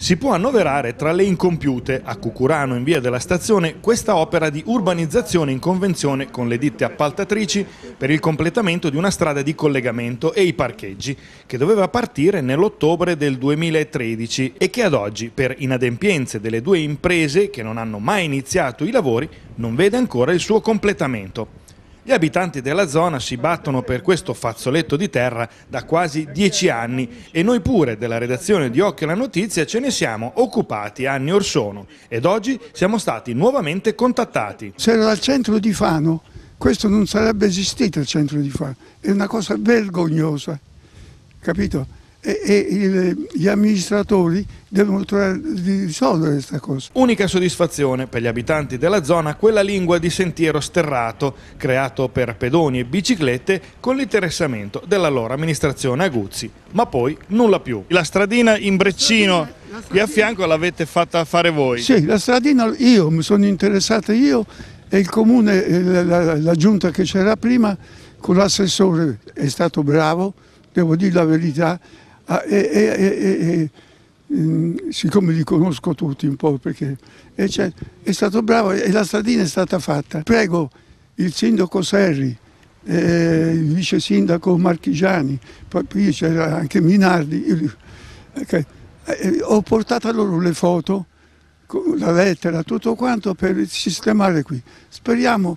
Si può annoverare tra le incompiute, a Cucurano in via della stazione, questa opera di urbanizzazione in convenzione con le ditte appaltatrici per il completamento di una strada di collegamento e i parcheggi, che doveva partire nell'ottobre del 2013 e che ad oggi, per inadempienze delle due imprese che non hanno mai iniziato i lavori, non vede ancora il suo completamento. Gli abitanti della zona si battono per questo fazzoletto di terra da quasi dieci anni e noi pure della redazione di Occhio la Notizia ce ne siamo occupati anni or sono ed oggi siamo stati nuovamente contattati. Se era al centro di Fano, questo non sarebbe esistito il centro di Fano, è una cosa vergognosa, capito? e, e il, gli amministratori devono trovare di risolvere questa cosa. Unica soddisfazione per gli abitanti della zona quella lingua di sentiero sterrato creato per pedoni e biciclette con l'interessamento dell'allora amministrazione Aguzzi, ma poi nulla più. La stradina in Breccino qui a fianco l'avete fatta fare voi? Sì, la stradina io mi sono interessato io e il comune, la, la, la giunta che c'era prima con l'assessore è stato bravo, devo dire la verità, Ah, e, e, e, mm, siccome li conosco tutti un po' perché cioè, è stato bravo e la stradina è stata fatta. Prego il sindaco Serri, eh, il vice sindaco Marchigiani, poi c'era anche Minardi, okay. eh, ho portato loro le foto, la lettera, tutto quanto per sistemare qui. Speriamo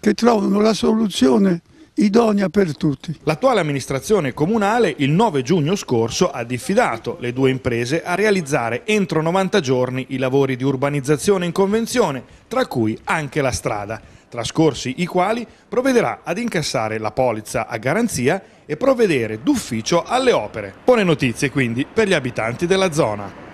che trovino la soluzione idonea per tutti. L'attuale amministrazione comunale il 9 giugno scorso ha diffidato le due imprese a realizzare entro 90 giorni i lavori di urbanizzazione in convenzione, tra cui anche la strada trascorsi i quali provvederà ad incassare la polizza a garanzia e provvedere d'ufficio alle opere. Buone notizie quindi per gli abitanti della zona.